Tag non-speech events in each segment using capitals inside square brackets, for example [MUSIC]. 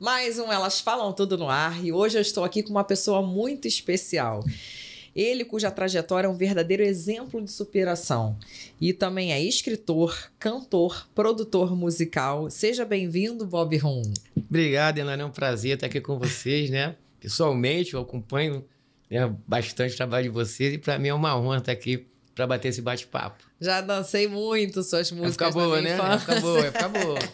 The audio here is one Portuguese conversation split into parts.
Mais um Elas Falam Tudo no Ar e hoje eu estou aqui com uma pessoa muito especial. Ele, cuja trajetória é um verdadeiro exemplo de superação. E também é escritor, cantor, produtor musical. Seja bem-vindo, Bob Rum. Obrigado, Elane. É um prazer estar aqui com vocês, né? Pessoalmente, eu acompanho né, bastante o trabalho de vocês e para mim é uma honra estar aqui para bater esse bate-papo. Já dancei muito suas músicas. Fica boa, né? Fica boa, fica boa. [LAUGHS]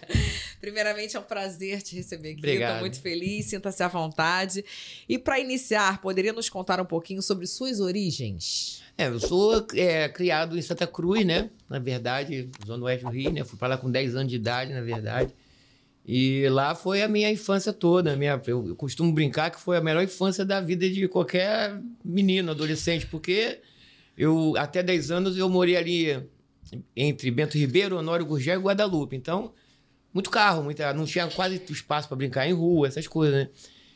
Primeiramente, é um prazer te receber aqui. Estou muito feliz, sinta-se à vontade. E para iniciar, poderia nos contar um pouquinho sobre suas origens? É, eu sou é, criado em Santa Cruz, né? Na verdade, Zona Oeste do Rio, né? Fui para lá com 10 anos de idade, na verdade. E lá foi a minha infância toda. minha, eu, eu, costumo brincar que foi a melhor infância da vida de qualquer menino, adolescente, porque eu, até 10 anos, eu morei ali entre Bento Ribeiro, Honório Gurgel e Guadalupe. Então, muito carro, muita, ah, não tinha quase espaço para brincar em rua, essas coisas, né?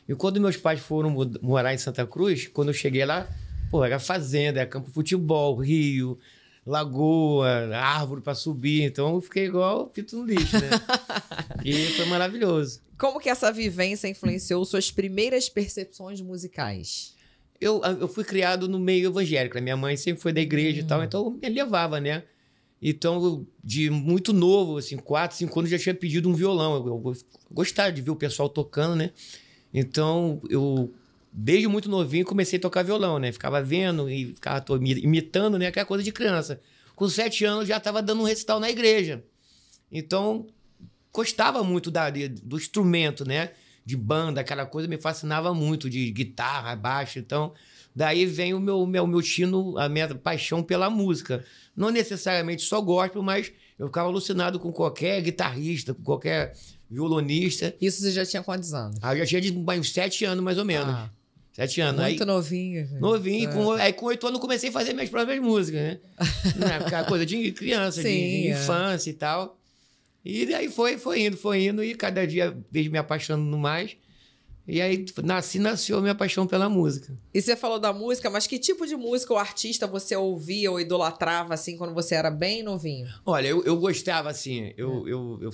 E quando meus pais foram morar em Santa Cruz, quando eu cheguei lá, pô, era fazenda, era campo de futebol, rio, lagoa, árvore para subir. Então eu fiquei igual pito no lixo, né? [LAUGHS] e foi maravilhoso. Como que essa vivência influenciou suas primeiras percepções musicais? Eu, ah, eu fui criado no meio evangélico, né? Minha mãe sempre foi da igreja hum. e tal, hum. então me levava, né? Então, de muito novo, assim, 4, 5 anos, já tinha pedido um violão. Eu, eu gostava de ver o pessoal tocando, né? Então, eu, desde muito novinho, comecei a tocar violão, né? Ficava vendo e ficava imitando, né? Aquela coisa de criança. Com 7 anos, já estava dando um recital na igreja. Então, gostava muito da, do instrumento, né? De banda, aquela coisa me fascinava muito, de guitarra, baixo. Então, daí vem o meu, meu, meu tino, a minha paixão pela música não necessariamente só gospel, mas eu ficava alucinado com qualquer guitarrista, com qualquer violonista. Isso você já tinha quantos anos? Ah, eu já tinha de, uns sete anos, mais ou menos. Ah. Sete anos. Muito aí, novinho. Gente. Novinho. É. Com, aí com oito anos comecei a fazer minhas próprias músicas, né? Aquela [LAUGHS] é, é coisa de criança, Sim, de, de é. infância e tal. E aí foi, foi indo, foi indo. E cada dia, desde me apaixonando mais, e aí nasci, nasceu minha paixão pela música. E você falou da música, mas que tipo de música ou artista você ouvia ou idolatrava assim quando você era bem novinho? Olha, eu, eu gostava assim, eu, é. eu, eu,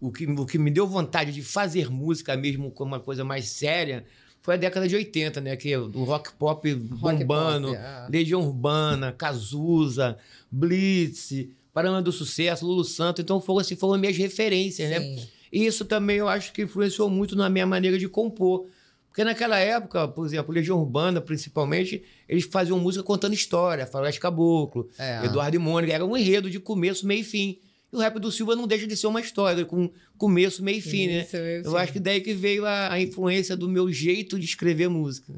o, que, o que me deu vontade de fazer música mesmo como uma coisa mais séria foi a década de 80, né? Que é o rock pop bombando, rock pop, é. Legião Urbana, Cazuza, Blitz, Paraná do Sucesso, Lulu Santo. Então foram, assim, foram minhas referências, né? Sim. né? E isso também eu acho que influenciou muito na minha maneira de compor. Porque naquela época, por exemplo, Legião Urbana, principalmente, eles faziam música contando história, Faroeste Caboclo, é. Eduardo e Mônica, era um enredo de começo, meio e fim. E o rap do Silva não deixa de ser uma história, com começo, meio e fim, né? isso, né? Eu, eu acho que daí que veio a, a influência do meu jeito de escrever música.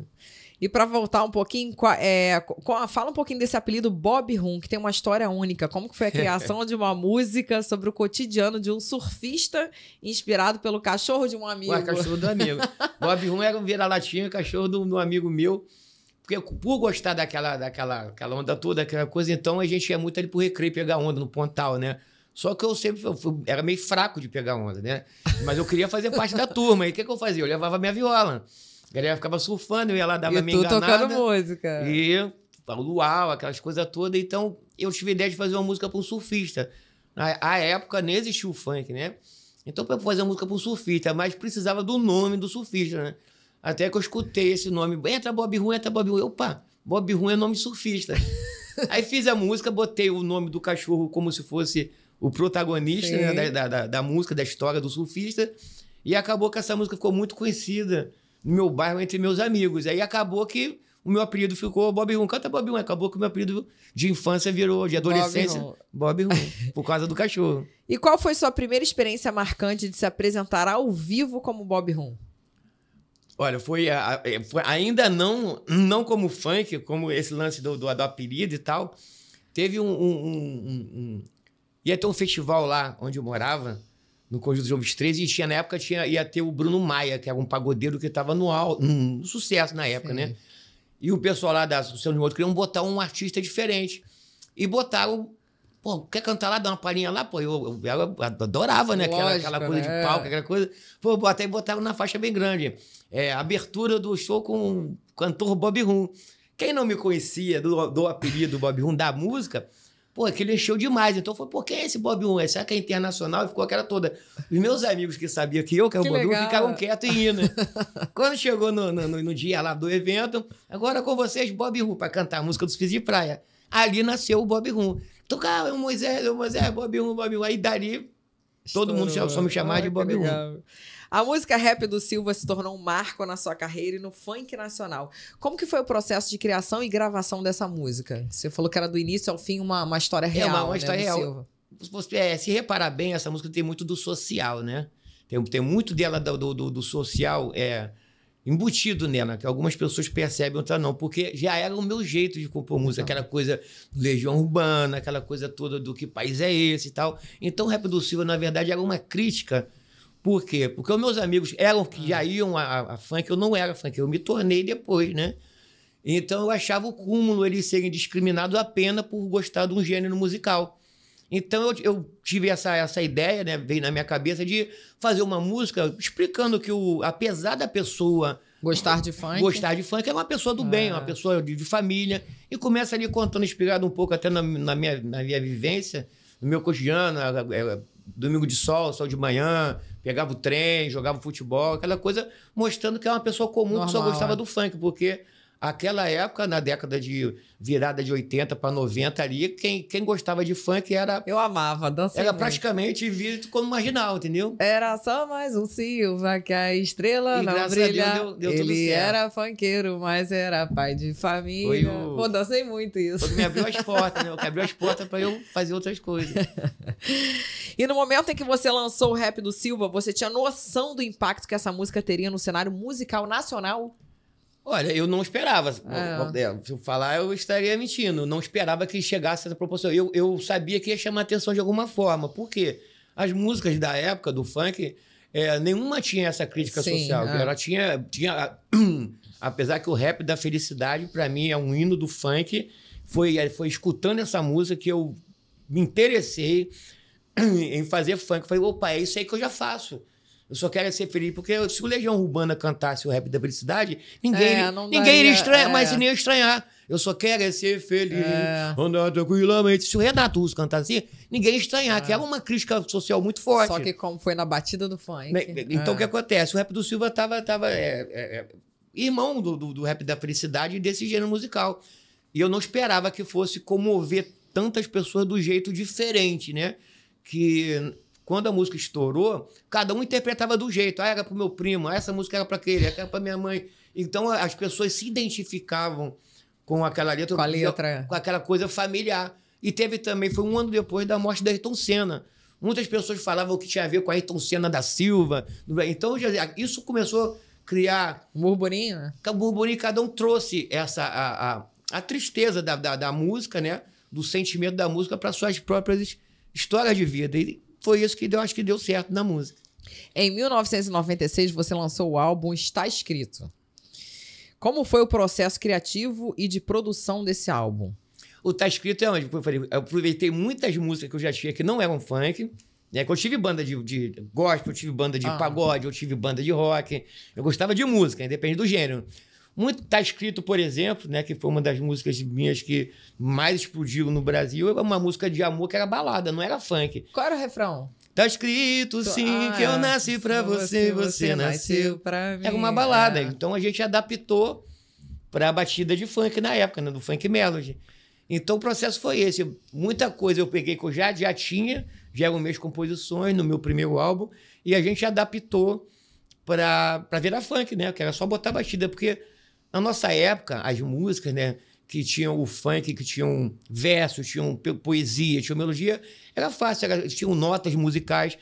E para voltar um pouquinho, é, fala um pouquinho desse apelido Bob Rum, que tem uma história única. Como que foi a [LAUGHS] criação de uma música sobre o cotidiano de um surfista inspirado pelo cachorro de um amigo? Ué, cachorro do amigo. [LAUGHS] Bob Rum era um vira-latinha, cachorro de um amigo meu. Porque por gostar daquela, daquela aquela onda toda, aquela coisa, então a gente ia muito ali pro recreio pegar onda no Pontal, né? Só que eu sempre fui, era meio fraco de pegar onda, né? Mas eu queria fazer parte da turma. E o que, que eu fazia? Eu levava minha viola. A galera ficava surfando, eu ia lá, dava e minha enganada. tocando música. E o luau, aquelas coisas todas. Então, eu tive a ideia de fazer uma música para um surfista. Na a época, nem existia o funk, né? Então, para fazer uma música para um surfista, mas precisava do nome do surfista, né? Até que eu escutei esse nome. Entra Bob Ruim, entra Bob Ruim. Opa, Bob Ruim é nome surfista. [LAUGHS] Aí fiz a música, botei o nome do cachorro como se fosse o protagonista né? da, da, da música, da história do surfista. E acabou que essa música ficou muito conhecida no meu bairro entre meus amigos. Aí acabou que o meu apelido ficou Bob Rum. Canta Bob Rum. Acabou que o meu apelido de infância virou, de adolescência, Bob Rum, por causa do cachorro. E qual foi sua primeira experiência marcante de se apresentar ao vivo como Bob Rum? Olha, foi, é, foi, ainda não não como funk, como esse lance do, do, do apelido e tal. Teve um, um, um, um, Ia é ter um festival lá onde eu morava, no Conjunto Jovens 13, e tinha, na época tinha, ia ter o Bruno Maia, que era um pagodeiro que estava no, no, sucesso na época, né? Sim. né? E o pessoal lá da Associação de Outro queriam botar um artista diferente. E botaram. Pô, quer cantar lá, dar uma palhinha lá? Pô, eu, eu, eu adorava, né? Aquela, Lógico, aquela coisa né? de palco, aquela coisa. Pô, até botaram na faixa bem grande. É, abertura do show com o cantor Bob Rum. Quem não me conhecia do, do apelido Bob Rum da música, Pô, aquele encheu demais. Então foi, pô, quem é esse Bob 1? Será que é internacional? E ficou aquela toda. Os meus amigos que sabiam que eu, que era o Bob 1, ficaram quietos e indo. Quando chegou no, no, no, dia lá do evento, agora com vocês, Bob 1, para cantar a música dos Fiz de Praia. Ali nasceu o Bob 1. Tocava então, o Moisés, o Moisés, Bob 1, Bob 1. Aí dali, todo Estou... mundo só me chamava de Bob 1. A música rap do Silva se tornou um marco na sua carreira e no funk nacional. Como que foi o processo de criação e gravação dessa música? Você falou que era do início ao fim uma, uma história real. É uma, né, uma né, história real. É, se reparar bem, essa música tem muito do social, né? Tem, tem muito dela do, do, do social é, embutido nela, que algumas pessoas percebem, outras não, porque já era o meu jeito de compor música, então. aquela coisa do Legião Urbana, aquela coisa toda do que país é esse e tal. Então, o Rap do Silva, na verdade, era uma crítica por quê? Porque os meus amigos eram que já ah. iam a, a funk, eu não era funk, eu me tornei depois, né? Então eu achava o cúmulo eles serem discriminados apenas por gostar de um gênero musical. Então eu, eu, tive essa, essa ideia, né? Veio na minha cabeça de fazer uma música explicando que, o, apesar da pessoa. Gostar de funk? Gostar de funk, é uma pessoa do bem, uma ah. pessoa de, de, família. E começa ali contando, inspirado um pouco até na, na minha, na minha vivência, no meu cotidiano, domingo de sol, sol de manhã, pegava o trem, jogava futebol, aquela coisa mostrando que é uma pessoa comum Normal, que só gostava é. do funk, porque Aquela época, na década de virada de 80 para 90 ali, quem, quem gostava de funk era. Eu amava, dançava. Era muito. praticamente visto como marginal, entendeu? Era só mais um Silva, que a estrela e não brilha. Deu, deu Ele era funkeiro, mas era pai de família. O... Pô, dancei muito isso. Foi que me abriu as [LAUGHS] portas, né? O que abriu as portas para eu fazer outras coisas. e no momento em que você lançou o rap do Silva, você tinha noção do impacto que essa música teria no cenário musical nacional? Olha, eu não esperava. É. é. se eu falar, eu estaria mentindo. Não esperava que chegasse essa proporção. Eu, eu sabia que ia chamar atenção de alguma forma. Por quê? As músicas da época do funk, é, nenhuma tinha essa crítica Sim, social. É. Ela tinha. tinha [CLEARS THROAT] apesar que o rap da felicidade, para mim, é um hino do funk. Foi, é, foi escutando essa música que eu me interessei [CLEARS THROAT] em fazer funk. Falei, opa, é isso aí que eu já faço. Eu só quero é ser feliz, porque se o Legião Urbana cantasse o rap da felicidade, ninguém, é, ninguém daria, iria estranhar, é. mas nem estranhar. Eu só quero é ser feliz, é. andar tranquilamente. Se o Renato Russo cantasse assim, ninguém ia estranhar, que é. era uma crítica social muito forte. Só que como foi na batida do funk. Né, então o é. que acontece? O rap do Silva tava, tava irmão do, do, do rap da felicidade e desse gênero musical. E eu não esperava que fosse comover tantas pessoas do jeito diferente, né? Que quando a música estourou, cada um interpretava do jeito. Ah, era o meu primo, ah, essa música era para aquele, era para minha mãe. Então as pessoas se identificavam com aquela letra, com, letra. com aquela coisa familiar. E teve também, foi um ano depois da morte da Ayrton Senna. Muitas pessoas falavam que tinha a ver com a Ayrton Senna da Silva. Então, isso começou a criar. Um burburinho, né? O burburinho, cada um trouxe essa, a, a, a tristeza da, da, da, música, né? Do sentimento da música para suas próprias histórias de vida. E foi isso que eu acho que deu certo na música. Em 1996, você lançou o álbum Está Escrito. Como foi o processo criativo e de produção desse álbum? O Está Escrito é onde eu, falei, eu aproveitei muitas músicas que eu já tinha que não eram funk. Né? Que eu tive banda de, de gospel, eu tive banda de ah. pagode, eu tive banda de rock. Eu gostava de música, depende do gênero. Muito tá escrito, por exemplo, né, que foi uma das músicas minhas que mais explodiu no Brasil, é uma música de amor que era balada, não era funk. Qual era o refrão? Tá escrito sim ah, que eu nasci para você, você, você nasceu para mim. É uma balada, ah. então a gente adaptou para a batida de funk na época, né, do funk melody. Então o processo foi esse. Muita coisa eu peguei que eu já, já tinha, já eram minhas composições no meu primeiro álbum, e a gente adaptou para virar funk, né? Que era só botar batida, porque na nossa época, as músicas, né? Que tinham o funk, que tinham versos, tinham poesia, tinham melodia, era fácil, era, tinham notas musicais,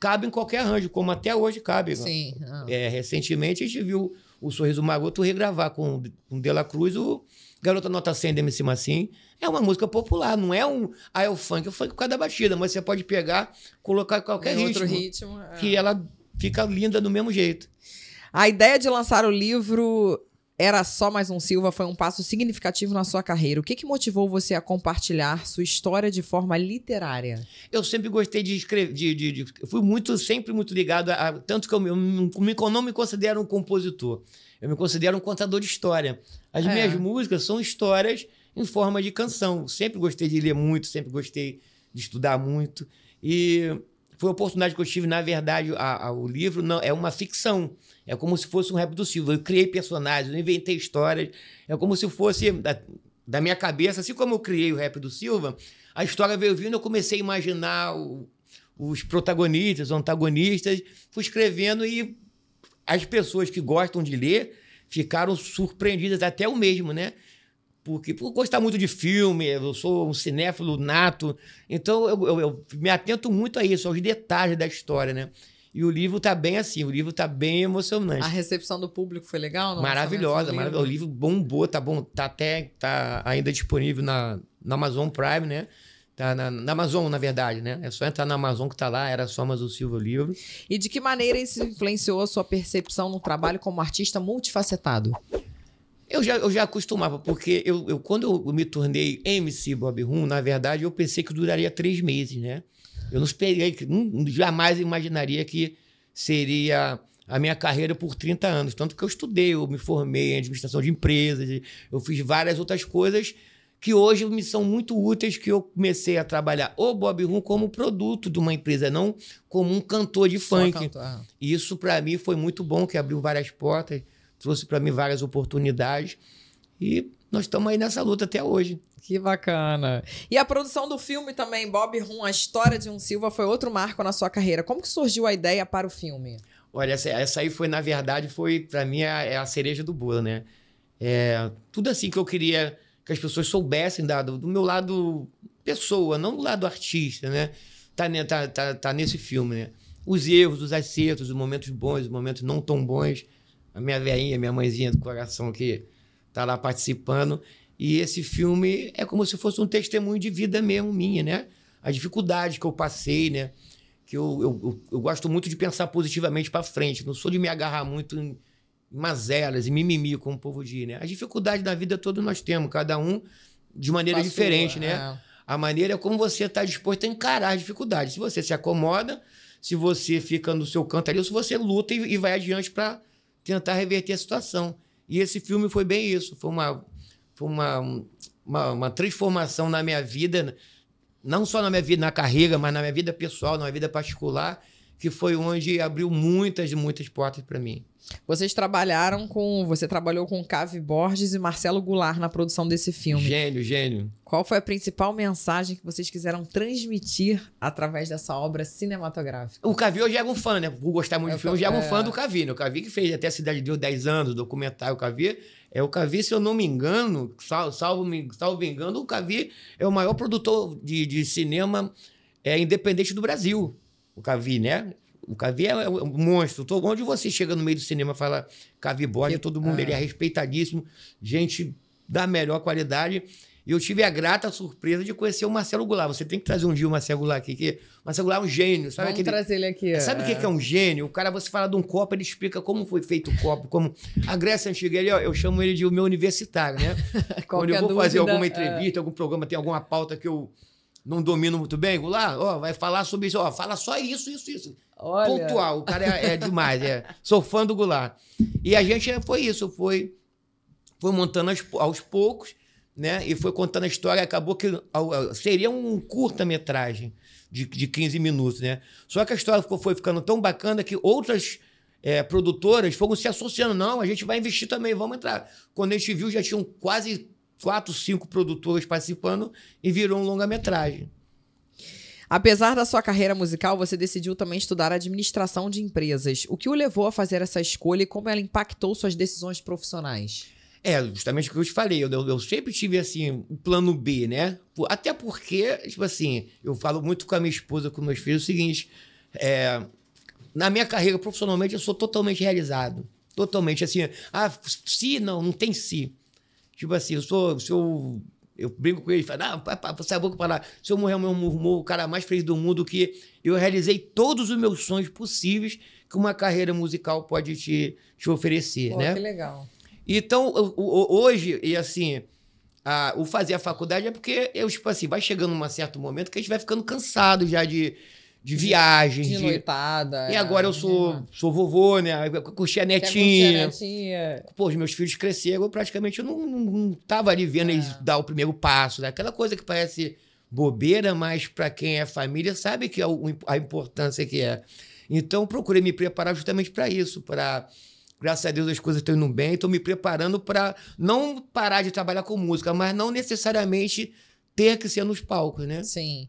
cabe em qualquer arranjo, como até hoje cabe. Sim. Ah. É, recentemente a gente viu o Sorriso Magoto regravar com, o De La Cruz o Garota Nota 100 da MC Massim. É uma música popular, não é um. Ah, é o funk, é o funk por causa da batida, mas você pode pegar, colocar qualquer em é ritmo. Outro ritmo. É. Que ela fica linda do mesmo jeito. A ideia de lançar o livro era Só Mais Um Silva foi um passo significativo na sua carreira. O que, que motivou você a compartilhar sua história de forma literária? Eu sempre gostei de escrever. De, de, de, eu fui muito, sempre muito ligado a. Tanto que eu, eu, eu não me considero um compositor. Eu me considero um contador de história. As é. minhas músicas são histórias em forma de canção. Sempre gostei de ler muito, sempre gostei de estudar muito. E foi a oportunidade que eu tive, na verdade, a, a, o livro não é uma ficção. É como se fosse um rap do Silva. Eu criei personagens, eu inventei histórias. É como se fosse da, da minha cabeça, assim como eu criei o rap do Silva, a história veio vindo, eu comecei a imaginar o, os protagonistas, os antagonistas, fui escrevendo e as pessoas que gostam de ler ficaram surpreendidas até eu mesmo, né? porque eu gostar muito de filme, eu sou um cinéfilo nato, então eu, eu, eu, me atento muito a isso, aos detalhes da história, né? E o livro tá bem assim, o livro tá bem emocionante. A recepção do público foi legal? Maravilhosa, maravilhosa. O livro bombou, tá bom, tá até tá ainda disponível na, na Amazon Prime, né? Tá na, na, Amazon, na verdade, né? É só entrar na Amazon que tá lá, era só Amazon Silva o livro. E de que maneira isso influenciou a sua percepção no trabalho como artista multifacetado? Eu já, eu já acostumava, porque eu, eu, quando eu me tornei MC Bob Rum, na verdade, eu pensei que duraria três meses, né? Eu não esperei, jamais imaginaria que seria a minha carreira por 30 anos. Tanto que eu estudei, eu me formei em administração de empresas, eu fiz várias outras coisas que hoje me são muito úteis, que eu comecei a trabalhar o Bob Rum como produto de uma empresa, não como um cantor de Só funk. Cantar. Isso para mim foi muito bom, que abriu várias portas trouxe para mim várias oportunidades e nós estamos aí nessa luta até hoje. Que bacana. E a produção do filme também, Bob Rum, A História de um Silva, foi outro marco na sua carreira. Como que surgiu a ideia para o filme? Olha, essa, essa aí foi, na verdade, foi, para mim, é a, a cereja do bolo, né? É, tudo assim que eu queria que as pessoas soubessem da, do, meu lado pessoa, não do lado artista, né? Tá, né, tá, tá, tá nesse filme, né? Os erros, os acertos, os momentos bons, os momentos não tão bons a minha veinha, minha mãezinha do coração que está lá participando. E esse filme é como se fosse um testemunho de vida mesmo minha, né? A dificuldade que eu passei, né? Que eu, eu, eu gosto muito de pensar positivamente para frente. Não sou de me agarrar muito em mazelas e mimimi, como o povo diz, né? a dificuldade da vida toda nós temos, cada um de maneira Passou, diferente, né? É. A maneira é como você está disposto a encarar as dificuldades. Se você se acomoda, se você fica no seu canto ali, ou se você luta e, e vai adiante para tentar reverter a situação. E esse filme foi bem isso. Foi uma, foi uma, uma, uma transformação na minha vida, não só na minha vida, na carreira, mas na minha vida pessoal, na minha vida particular, que foi onde abriu muitas, muitas portas para mim. Vocês trabalharam com. Você trabalhou com Cave Borges e Marcelo Goulart na produção desse filme. Gênio, gênio. Qual foi a principal mensagem que vocês quiseram transmitir através dessa obra cinematográfica? O Cavi hoje é um fã, né? Por gostar muito é, do filme, hoje é um fã é. do Cavi, né? O Cavi que fez até a Cidade de Deus 10 anos, documentário o Cavi. É o Cavi, se eu não me engano, salvo, me salvo me engano, o Cavi é o maior produtor de, de cinema é, independente do Brasil. O Cavi, né? O Cavi é, é um monstro. Todo, onde você chega no meio do cinema e fala Cavi Borges, todo mundo, ah. ele é ah. respeitadíssimo, gente da melhor qualidade. E eu tive a grata surpresa de conhecer o Marcelo Goulart. Você tem que trazer um dia o Marcelo Goulart aqui. Que Marcelo Goulart é um gênio. Sabe Vamos aquele... trazer ele aqui. É, sabe o é. que é um gênio? O cara, você fala de um copo, ele explica como foi feito o copo, como... A Grécia Antiga, ele, ó, eu chamo ele de o meu universitário, né? [LAUGHS] Quando eu é vou dúvida, fazer alguma entrevista, é. algum programa, tem alguma pauta que eu não domina muito bem, Gular lá, ó, vai falar sobre isso, ó, fala só isso, isso, isso. Olha. Pontual, o cara é, é demais, é. Sou fã do Goulart. E a gente é, foi isso, foi, foi montando aos, aos poucos, né? E foi contando a história, acabou que seria um curta-metragem de, de 15 minutos, né? Só que a história ficou, foi ficando tão bacana que outras é, produtoras foram se associando. Não, a gente vai investir também, vamos entrar. Quando a gente viu, já tinham quase quatro, cinco produtores participando e virou um longa-metragem. Apesar da sua carreira musical, você decidiu também estudar administração de empresas. O que o levou a fazer essa escolha e como ela impactou suas decisões profissionais? É, justamente o que eu te falei. Eu, eu sempre tive, assim, o plano B, né? Até porque, tipo assim, eu falo muito com a minha esposa, com meus filhos, o seguinte: é, na minha carreira profissionalmente, eu sou totalmente realizado. Totalmente, assim, ah, se, não, não tem se. Si. Tipo assim, eu sou. Se eu, eu brinco com ele, falo, ah, pá, sai a boca pra lá. Se eu morrer, eu morro o cara é mais feliz do mundo que eu realizei todos os meus sonhos possíveis que uma carreira musical pode te, te oferecer, Pô, né? Que legal. Então, eu, eu, hoje, e assim, a, o fazer a faculdade é porque eu, tipo assim, vai chegando um certo momento que a gente vai ficando cansado já de de viagens. De, de noitada. E agora eu é, sou, é. sou vovô, né? Curti a netinha. Curti a netinha. Pô, os meus filhos cresceram, eu praticamente eu não, não, não tava ali vendo é. eles dar o primeiro passo, né? Aquela coisa que parece bobeira, mas para quem é família sabe que é o, a importância que é. Então procurei me preparar justamente para isso, para graças a Deus as coisas estão indo bem, estou me preparando para não parar de trabalhar com música, mas não necessariamente ter que ser nos palcos, né? Sim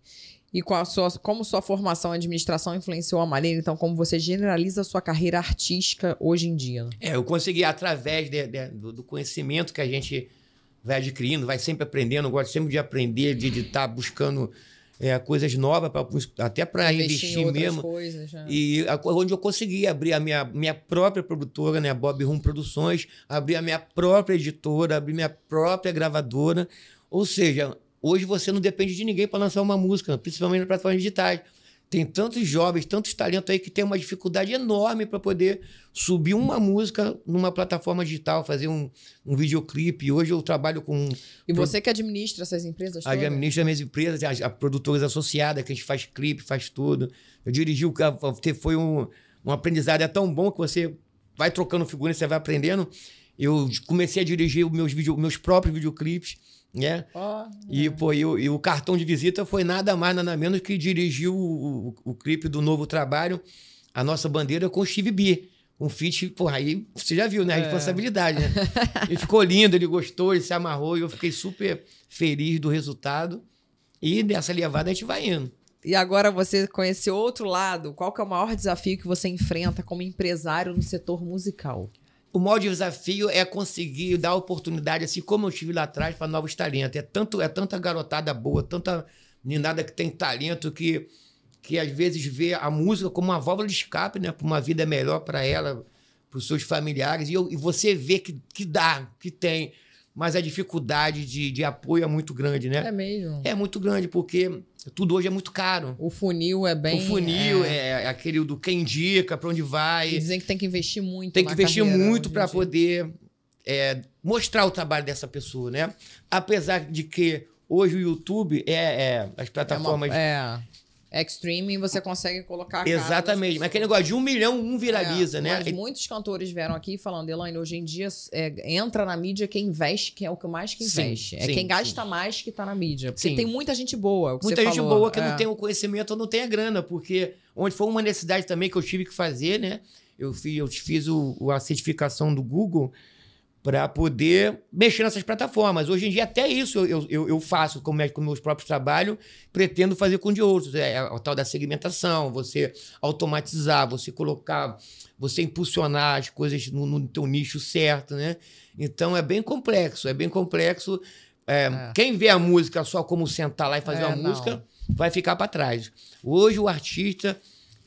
e a sua, como sua formação em administração influenciou a maneira, então, como você generaliza a sua carreira artística hoje em dia? Né? É, eu consegui, através de, de, do conhecimento que a gente vai adquirindo, vai sempre aprendendo, eu gosto sempre de aprender, de estar tá buscando é, coisas novas, pra, até para investir, investir mesmo. Coisas, né? E a, onde eu consegui abrir a minha, minha própria produtora, né, Bob Rum Produções, abrir a minha própria editora, abrir minha própria gravadora, ou seja, Hoje você não depende de ninguém para lançar uma música, principalmente na plataforma digitais. Tem tantos jovens, tantos talentos aí que tem uma dificuldade enorme para poder subir uma música numa plataforma digital, fazer um, um videoclipe. Hoje eu trabalho com. E pro... você que administra essas empresas? Administro as minhas empresas, as, as produtoras associadas, que a gente faz clipe, faz tudo. Eu dirigi o carro, foi um, um aprendizado é tão bom que você vai trocando figurinha, você vai aprendendo. Eu comecei a dirigir meus, video, meus próprios videoclipes né? Oh, e, pô, e, e, o cartão de visita foi nada mais, nada menos que dirigiu o, o, o clipe do novo trabalho, A Nossa Bandeira, com o Steve B. Um feat, porra, aí você já viu, né? A é. responsabilidade, né? ele ficou lindo, ele gostou, ele se amarrou e eu fiquei super feliz do resultado. E dessa levada a gente vai indo. E agora você conhece outro lado. Qual que é o maior desafio que você enfrenta como empresário no setor musical? o maior desafio é conseguir dar oportunidade, assim como eu tive lá atrás, para novos talentos. É, tanto, é tanta garotada boa, tanta meninada que tem talento, que, que às vezes vê a música como uma válvula de escape, né? Para uma vida melhor para ela, para os seus familiares. E, eu, e você vê que, que dá, que tem mas a dificuldade de, de apoio é muito grande, né? É mesmo. É muito grande, porque tudo hoje é muito caro. O funil é bem. O funil é, é aquele do quem indica, para onde vai. E dizem que tem que investir muito. Tem que investir muito para poder é, mostrar o trabalho dessa pessoa, né? Apesar de que hoje o YouTube é, é as é plataformas. É uma, Extreme você consegue colocar. Exatamente. Mas aquele negócio de um milhão, um viraliza, é, né? Mas e... muitos cantores vieram aqui falando, Elaine, hoje em dia é, entra na mídia quem investe, que é o que mais que investe. Sim, é sim, quem gasta sim. mais que tá na mídia. Porque tem muita gente boa. muita gente falou. boa que é. não tem o conhecimento ou não tem a grana, porque onde foi uma necessidade também que eu tive que fazer, né? Eu fiz, eu fiz o, a certificação do Google para poder mexer nessas plataformas. Hoje em dia, até isso eu, eu, eu faço com meus próprios trabalhos, pretendo fazer com de outros. É, é o tal da segmentação, você automatizar, você colocar, você impulsionar as coisas no, no teu nicho certo, né? Então é bem complexo, é bem complexo. É, é. Quem vê a música só como sentar lá e fazer é, uma música vai ficar para trás. Hoje o artista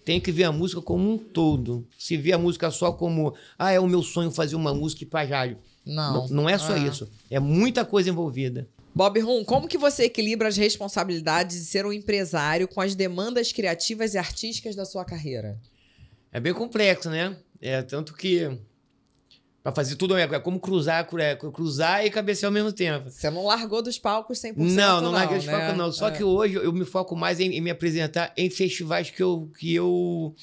tem que ver a música como um todo. Se vê a música só como, ah, é o meu sonho fazer uma música de pajarho. Não. Não, não é só é. isso. É muita coisa envolvida. Bob Rum, como que você equilibra as responsabilidades de ser um empresário com as demandas criativas e artísticas da sua carreira? É bem complexo, né? É tanto que Pra fazer tudo, é como cruzar, é, cruzar e cabecear ao mesmo tempo. Você não largou dos palcos 100%? Não, não, não larguei dos né? palcos, não. Só é. que hoje eu me foco mais em, em, me apresentar em festivais que eu, que eu.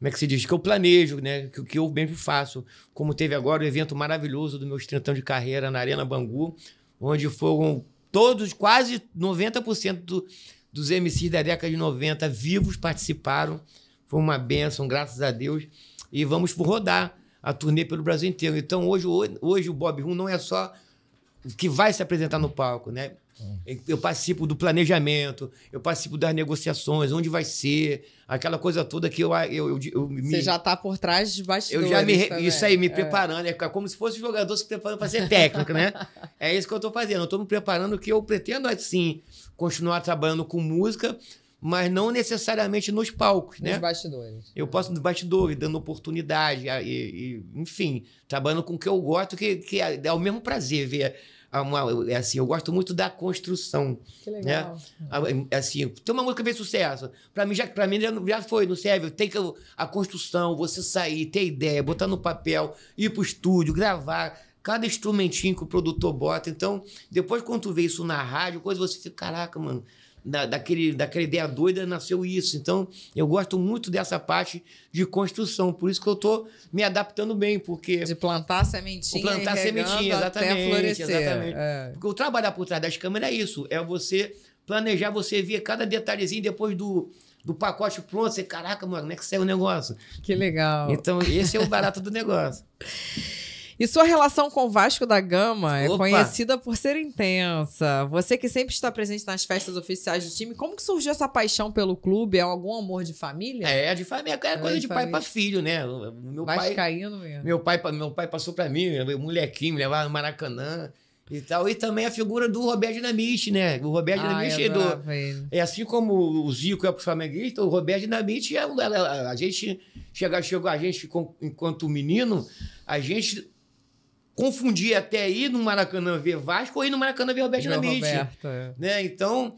Como é que se diz? Que eu planejo, né? Que, que eu mesmo faço. Como teve agora o evento maravilhoso do meu estrentão de carreira na Arena Bangu, onde foram todos, quase 90% do, dos MCs da década de 90 vivos participaram. Foi uma benção, graças a Deus. E vamos rodar a turnê pelo Brasil inteiro. Então hoje, hoje o Bob Rum não é só que vai se apresentar no palco, né? Hum. Eu participo do planejamento, eu participo das negociações, onde vai ser, aquela coisa toda que eu. eu, eu, eu Você já está por trás de bastidores. Eu já me. Também. Isso aí, me é. preparando. É como se fosse um jogador se preparando para ser técnico, né? É isso que eu estou fazendo. Eu estou me preparando que eu pretendo, assim, continuar trabalhando com música, mas não necessariamente nos palcos, nos né? Nos bastidores. Eu posso nos bastidores, dando oportunidade, e, e, enfim, trabalhando com o que eu gosto, que, que é, é o mesmo prazer ver uma, é assim, eu gosto muito da construção. Que né? legal. Né? Assim, tem uma música que fez sucesso. Pra mim, já, pra mim já, já foi, não serve. Tem que, a construção, você sair, ter ideia, botar no papel, ir pro estúdio, gravar. Cada instrumentinho que o produtor bota. Então, depois quando tu vê isso na rádio, coisa, você fica, caraca, mano, da, daquele, daquela ideia doida nasceu isso. Então, eu gosto muito dessa parte de construção. Por isso que eu estou me adaptando bem, porque... De plantar sementinha plantar sementinha, exatamente. Até florescer. Exatamente. É. Porque o trabalhar por trás das câmeras é isso. É você planejar, você ver cada detalhezinho depois do do pacote pronto, você, caraca, mano, como é que saiu o negócio? Que legal. Então, esse é o barato do negócio. [LAUGHS] E sua relação com o Vasco da Gama é Opa. é conhecida por ser intensa. Você que sempre está presente nas festas oficiais do time, como que surgiu essa paixão pelo clube? É algum amor de família? É, é de família, é, é coisa de, de pai para filho, né? Meu Vascaíno pai caindo mesmo. Meu pai, meu pai passou para mim, meu molequinho, me levava no Maracanã e tal. E também a figura do Roberto Dinamite, né? O Roberto ah, Dinamite é do. É assim como o Zico é pro flamenguista, o Roberto Dinamite é um. A gente chega, chegou a gente enquanto menino, a gente confundir até ir no Maracanã ver Vasco ou ir no Maracanã ver Roberto Dinamite. Roberto, é. né? Então,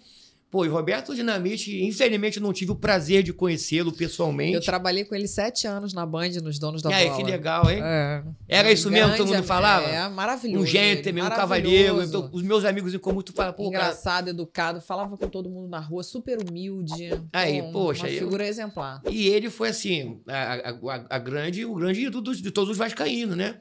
pô, e Roberto Dinamite, infelizmente eu não tive o prazer de conhecê-lo pessoalmente. Eu trabalhei com ele sete anos na Band, nos Donos da é, Bola. É, que legal, hein? É. Era isso mesmo que todo mundo falava? É, maravilhoso. Um gentleman, um cavalheiro. Então, os meus amigos em comum, tu fala, pô, Engraçado, cara... educado, falava com todo mundo na rua, super humilde. Aí, um, poxa. Uma figura eu... exemplar. E ele foi, assim, a, a, a grande, o grande ídolo de todos os vascaínos, né?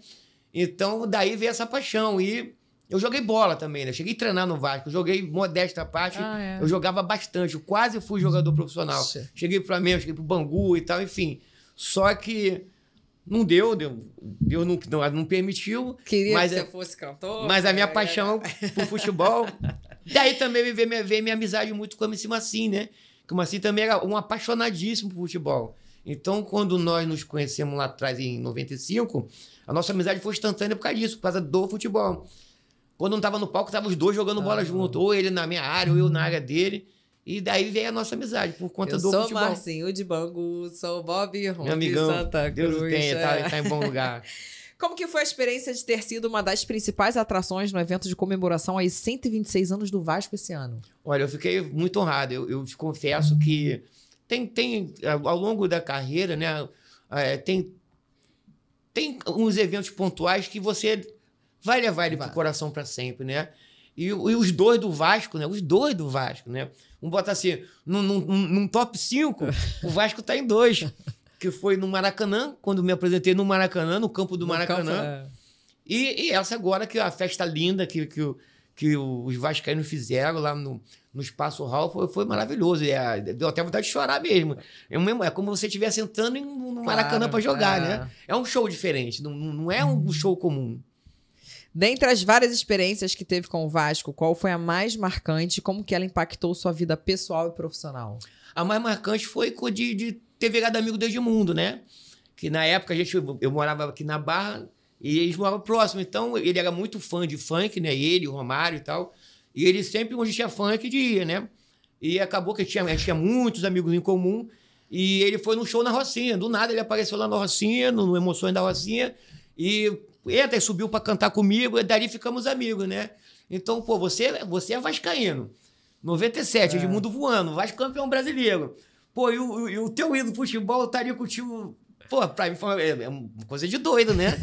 Então, daí veio essa paixão. E eu joguei bola também, né? cheguei a treinar no Vasco, joguei modesta parte, ah, é. eu jogava bastante, eu quase fui jogador profissional. Nossa. Cheguei pro Flamengo, cheguei pro Bangu e tal, enfim. Só que não deu, deu Deus não, não, não permitiu. Queria mas, que é você fosse cantor. Mas a minha é. paixão por futebol. [LAUGHS] Daí também veio minha, veio minha amizade muito com o MC Massim, né? Que o Massim também era um apaixonadíssimo por futebol. Então, quando nós nos conhecemos lá atrás, em 95, a nossa amizade foi instantânea por causa disso, por causa do futebol. Quando não tava no palco, tava os dois jogando ah, bola junto. Ou ele na minha área, ou eu na uhum. área dele. E daí veio a nossa amizade, por conta eu do futebol. futebol. sou Marcinho de Bangu, sou Bob Ron Meu amigão, de Santa Deus Cruz. Deus tenha, tá, é. tá em bom lugar. [LAUGHS] Como que foi a experiência de ter sido uma das principais atrações no evento de comemoração aos 126 anos do Vasco esse ano? Olha, eu fiquei muito honrado. Eu, eu te confesso que... Tem, tem eh, ao longo da carreira, né? É, tem, tem uns eventos pontuais que você vai levar ele para o coração para sempre, né? E, e, os dois do Vasco, né? Os dois do Vasco, né? Um bota assim, num, num, num top 5, o Vasco tá em dois. [LAUGHS] Que foi no Maracanã, quando me apresentei no Maracanã, no campo do no Maracanã. Campo, é... e, e, essa agora, que é a festa linda que, que, que os vascaínos fizeram lá no, no Espaço Hall foi, foi maravilhoso. É, deu até vontade de chorar mesmo. É, mesmo, é como você estivesse entrando em um claro, Maracanã para jogar, é. né? É um show diferente, não, não é um uhum. show comum. Dentre as várias experiências que teve com o Vasco, qual foi a mais marcante e como que ela impactou sua vida pessoal e profissional? A mais marcante foi de, de ter virado amigo do mundo né? Que na época a gente, eu morava aqui na Barra, e eles moravam próximo. Então, ele era muito fã de funk, né? Ele, o Romário e tal. E ele sempre, onde tinha funk, ele ia, né? E acabou que tinha, tinha muitos amigos em comum. E ele foi no show na Rocinha. Do nada, ele apareceu lá na Rocinha, no, no Emoções da Rocinha. E entra e subiu para cantar comigo. E dali ficamos amigos, né? Então, pô, você, você é vascaíno. 97, é. Edmundo voando, Vasco campeão brasileiro. Pô, e o, e o teu ídolo futebol estaria contigo Pô, pra mim foi é, é uma coisa de doido, né?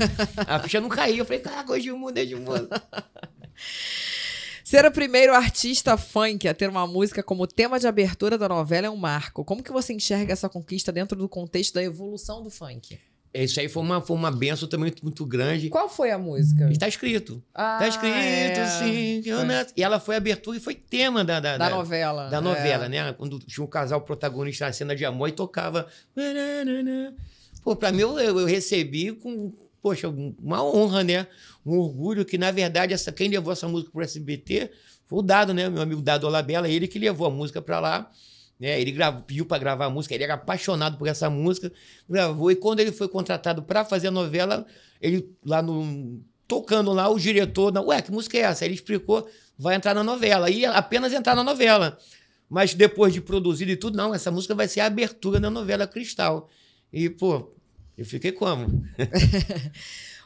A ficha não caiu. Eu falei, caraca, de eu mudei de mundo. Ser o primeiro artista funk a ter uma música como tema de abertura da novela é um marco. Como que você enxerga essa conquista dentro do contexto da evolução do funk? Isso aí foi uma, foi uma benção também muito grande. Qual foi a música? Está escrito. Ah, escrito, é. sim. É. E ela foi abertura e foi tema da, da, da, da novela. Da novela, é. né? Quando tinha um casal protagonista na cena de amor e tocava. Pô, pra mim, eu, eu recebi com, poxa, uma honra, né? Um orgulho que, na verdade, essa, quem levou essa música pro SBT foi o Dado, né? Meu amigo Dado Olabella, ele que levou a música pra lá. Né? Ele gravou, pediu para gravar a música, ele era apaixonado por essa música, gravou. E quando ele foi contratado para fazer a novela, ele lá no. tocando lá, o diretor, ué, que música é essa? ele explicou, vai entrar na novela. E é apenas entrar na novela. Mas depois de produzido e tudo, não, essa música vai ser a abertura da novela Cristal. E, pô, eu fiquei como? [LAUGHS]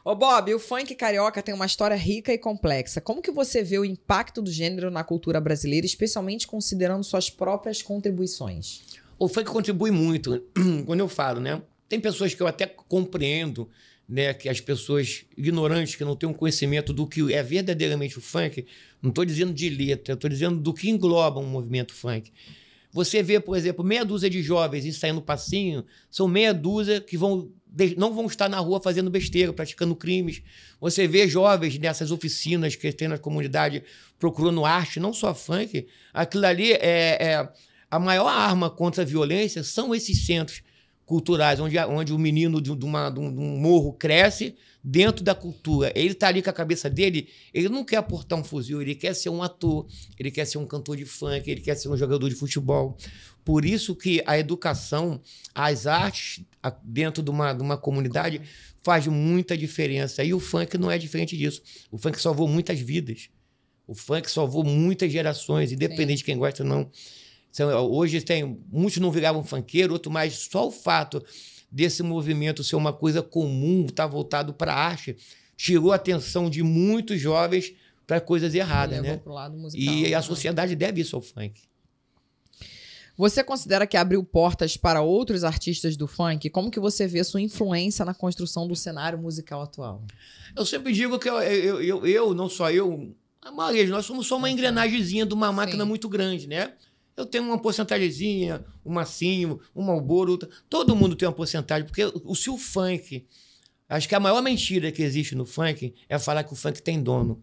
Ô Bob, o funk carioca tem uma história rica e complexa. Como que você vê o impacto do gênero na cultura brasileira, especialmente considerando suas próprias contribuições? O funk contribui muito, [CLEARS THROAT] quando eu falo, né? Tem pessoas que eu até compreendo, né, que as pessoas ignorantes que não têm um conhecimento do que é verdadeiramente o funk, não estou dizendo de letra, estou dizendo do que engloba um movimento funk. Você vê, por exemplo, meia dúzia de jovens saindo passinho, são meia dúzia que vão não vão estar na rua fazendo besteira, praticando crimes. Você vê jovens nessas oficinas que tem na comunidade procurando arte, não só funk. Aquilo ali é, é a maior arma contra a violência são esses centros culturais, onde, onde o menino de, de, uma, de um morro cresce dentro da cultura. Ele está ali com a cabeça dele, ele não quer portar um fuzil, ele quer ser um ator, ele quer ser um cantor de funk, ele quer ser um jogador de futebol. Por isso que a educação, as artes dentro de uma, de uma comunidade faz muita diferença. E o funk não é diferente disso. O funk salvou muitas vidas. O funk salvou muitas gerações, independente Sim. de quem gosta ou não. São, hoje tem muitos não viravam funkeiro, outro mais só o fato desse movimento ser uma coisa comum, estar tá voltado para arte, tirou a atenção de muitos jovens para coisas erradas, né? Musical, e a né? sociedade deve isso ao funk. Você considera que abriu portas para outros artistas do funk? Como que você vê sua influência na construção do cenário musical atual? Eu sempre digo que eu, eu, eu, eu não só eu, a maioria nós somos só uma uhum. engrenagemzinha de uma máquina Sim. muito grande, né? Eu tenho uma porcentagemzinha, um massinho, um malboro. Todo mundo tem uma porcentagem, porque o, se o funk. Acho que a maior mentira que existe no funk é falar que o funk tem dono.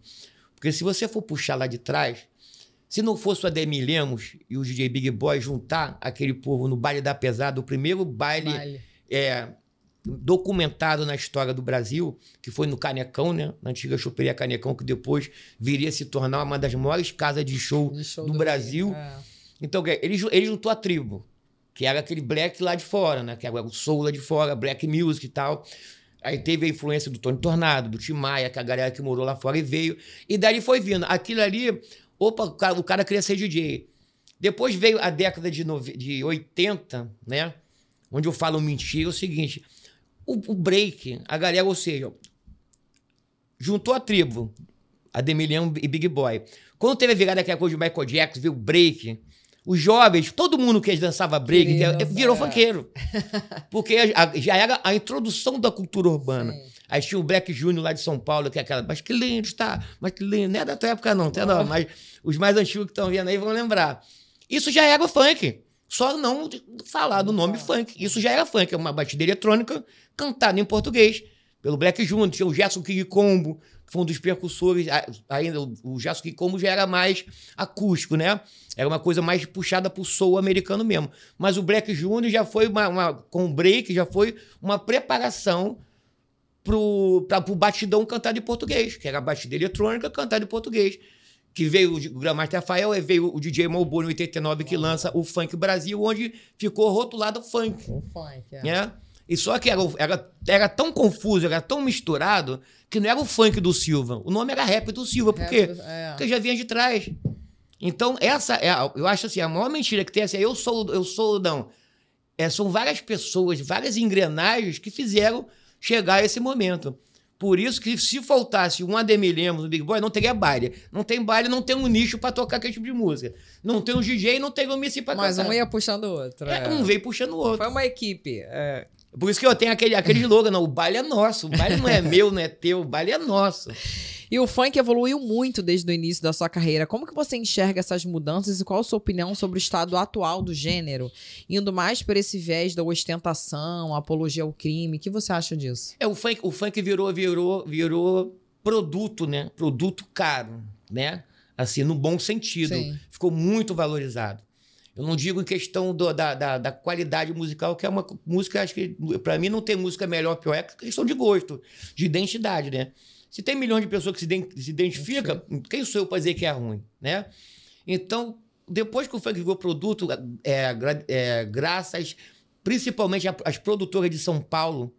Porque se você for puxar lá de trás, se não fosse o Ademir Lemos e o DJ Big Boy juntar aquele povo no baile da pesada, o primeiro baile, baile. É, documentado na história do Brasil, que foi no Canecão, né? Na antiga choperia Canecão, que depois viria a se tornar uma das maiores casas de show, de show do, do, Brasil. Brasil. É. Então, ele, ele juntou a tribo, que era aquele black lá de fora, né? Que era o soul lá de fora, black music e tal. Aí teve a influência do Tony Tornado, do Tim Maia, que é a galera que morou lá fora e veio. E daí foi vindo. Aquilo ali, opa, o cara, o cara queria ser DJ. Depois veio a década de, nove, de 80, né? Onde eu falo mentira, é o seguinte: o, o break, a galera, ou seja, juntou a tribo, a Demilhão e Big Boy. Quando teve a virada aquela é coisa de Michael Jackson, veio o break, os jovens, todo mundo que dançava break virou era. É. funkeiro. [LAUGHS] Porque já era a introdução da cultura urbana. Sim. Aí tinha o Black Júnior lá de São Paulo, que é aquela, mas que lindo, tá? Mas que lindo. Não é da tua época, não, tá? Não, mas os mais antigos que estão vendo aí vão lembrar. Isso já era funk. Só não falar do nome ah. funk. Isso já era funk, é uma batida eletrônica cantada em português. Pelo Black Júnior, tinha o Gerson King Combo, foi um dos percussores, ainda o jazz que como já era mais acústico, né? Era uma coisa mais puxada pro soul americano mesmo. Mas o Black Junior já foi uma, uma com o break, já foi uma preparação pro, pra, pro batidão cantado em português, que era batida eletrônica cantada em português. Que veio o Grandmaster Rafael, veio o DJ Malboro em 89, que lança o Funk Brasil, onde ficou rotulado o funk. O funk, é. Né? E só que era, era, era tão confuso, era tão misturado, que não era o funk do Silva. O nome era rap do Silva, é, por quê? É. Porque já vinha de trás. Então, essa é, eu acho assim, a maior mentira que tem é assim, eu sou, eu sou, não. É, são várias pessoas, várias engrenagens que fizeram chegar a esse momento. Por isso que se faltasse um Ademir Lemos um Big Boy, não teria baile. Não tem baile, não tem um nicho para tocar aquele tipo de música. Não tem um DJ, não tem um MC pra Mas cantar. Mas um ia puxando o outro. É, é. um veio puxando o outro. Foi uma equipe. É. Por isso que eu tenho aquele, aquele [LAUGHS] slogan, não, o baile é nosso, o baile não é [LAUGHS] meu, não é teu, o baile é nosso. E o funk evoluiu muito desde o início da sua carreira. Como que você enxerga essas mudanças e qual a sua opinião sobre o estado atual do gênero? Indo mais por esse viés da ostentação, apologia ao crime, o que você acha disso? É, o funk, o funk virou, virou, virou produto, né? Produto caro, né? Assim, no bom sentido. Sim. Ficou muito valorizado. Eu não digo em questão do, da, da, da, qualidade musical, que é uma música, acho que, para mim, não tem música melhor ou pior, é questão de gosto, de identidade, né? Se tem milhões de pessoas que se, de, se identificam, quem sou eu para dizer que é ruim, né? Então, depois que o funk virou produto, é, é, graças principalmente às produtoras de São Paulo,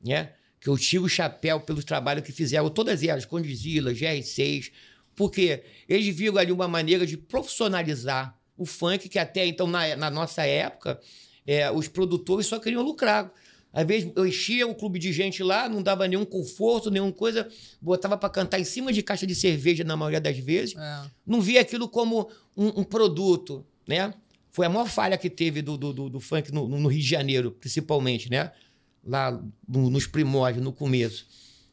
né? Que eu tiro o chapéu pelo trabalho que fizeram, todas elas, Condizila, GR6, porque eles viram ali uma maneira de profissionalizar o funk, que até então, na, na nossa época, é, os produtores só queriam lucrar. Às vezes eu enchia o clube de gente lá, não dava nenhum conforto, nenhuma coisa, botava para cantar em cima de caixa de cerveja na maioria das vezes. É. Não via aquilo como um, um, produto, né? Foi a maior falha que teve do, do, do, do funk no, no, Rio de Janeiro, principalmente, né? Lá no, nos primórdios, no começo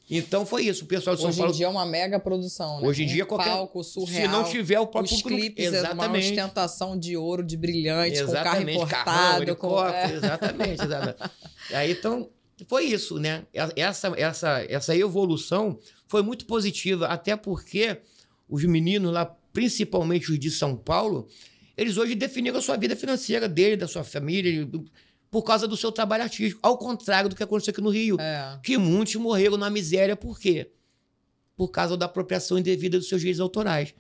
então foi isso, o pessoal de São Hoje Paulo. Hoje em dia é uma mega produção, né? Hoje em um dia qualquer palco surreal. Se não tiver o próprio os público, é exatamente. é uma ostentação de ouro, de brilhante, exatamente, com carro importado, com é. exatamente, exatamente. Aí então foi isso, né? Essa essa essa evolução foi muito positiva, até porque os meninos lá, principalmente os de São Paulo, eles hoje definiram a sua vida financeira dele, da sua família, por causa do seu trabalho artístico. Ao contrário do que aconteceu aqui no Rio, é. que muitos morreram na miséria por quê? Por causa da apropriação indevida dos seus direitos autorais,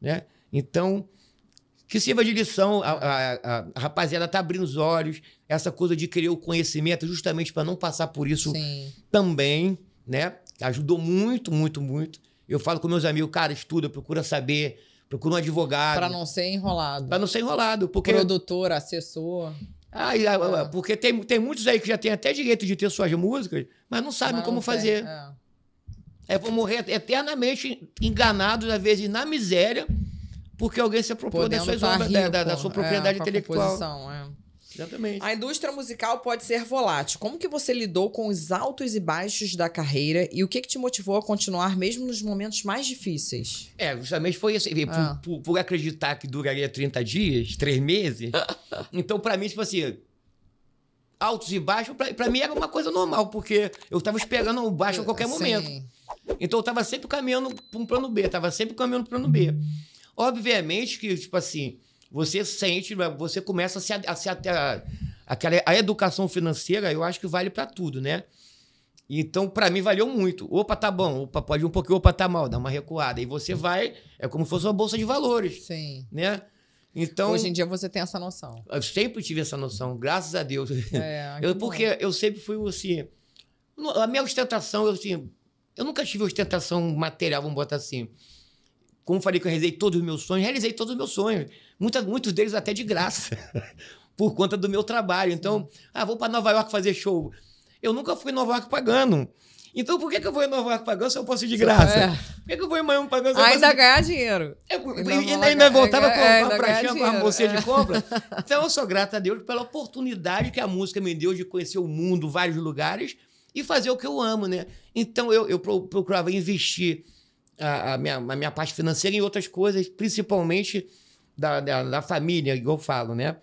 né? Então, que sirva de lição, a, a, a, rapaziada tá abrindo os olhos, essa coisa de querer o conhecimento justamente para não passar por isso Sim. também, né? Ajudou muito, muito, muito. Eu falo com meus amigos, cara, estuda, procura saber, procura um advogado. Para não ser enrolado. Para não ser enrolado. Porque... Produtor, assessor. Ah, ah, ah, ah, Porque tem, tem muitos aí que já têm até direito de ter suas músicas, mas não sabem mas como fazer. é. É, vão morrer eternamente enganados, às vezes, na miséria, porque alguém se apropriou das suas tá obras, rico, da, da, da, sua é, propriedade é, intelectual. É. Exatamente. A indústria musical pode ser volátil. Como que você lidou com os altos e baixos da carreira e o que, que te motivou a continuar mesmo nos momentos mais difíceis? É, justamente foi assim, ah. por, por, por, acreditar que duraria 30 dias, 3 meses. [LAUGHS] então, para mim, tipo assim, altos e baixos, para mim era uma coisa normal, porque eu tava esperando o baixo a qualquer Sim. momento. Então eu tava sempre caminhando pra um plano B, tava sempre caminhando para um plano B. Obviamente que, tipo assim, você sente, né, você começa a se, a, se a, aquela a educação financeira, eu acho que vale para tudo, né? Então, para mim, valeu muito. Opa, tá bom. Opa, pode um pouquinho. Opa, tá mal. Dá uma recuada. E você vai... É como se fosse uma bolsa de valores. Sim. Né? Então... Hoje em dia você tem essa noção. Eu sempre tive essa noção. Graças a Deus. É, [LAUGHS] eu, porque eu sempre fui, assim... A minha ostentação, eu, assim... Eu nunca tive ostentação material, vamos botar assim. Como falei que eu realizei todos os meus sonhos, realizei todos os meus sonhos. Muita, muitos deles até de graça, [LAUGHS] por conta do meu trabalho. Então, ah, vou para Nova York fazer show. Eu nunca fui em Nova York pagando. Então, por que, que eu vou em Nova York pagando se eu posso ir de é. graça? É. Por que, que eu vou em Miami pagando se eu Ainda ganhar dinheiro. É, ainda, ainda, voltava é, com uma pratinha, com a bolsinha de compra. Então, eu sou grato a Deus pela oportunidade que a música me deu de conhecer o mundo, vários lugares, e fazer o que eu amo, né? Então, eu, eu procurava investir a, a, minha, a minha parte financeira em outras coisas, principalmente da, da, da família, igual eu falo, né?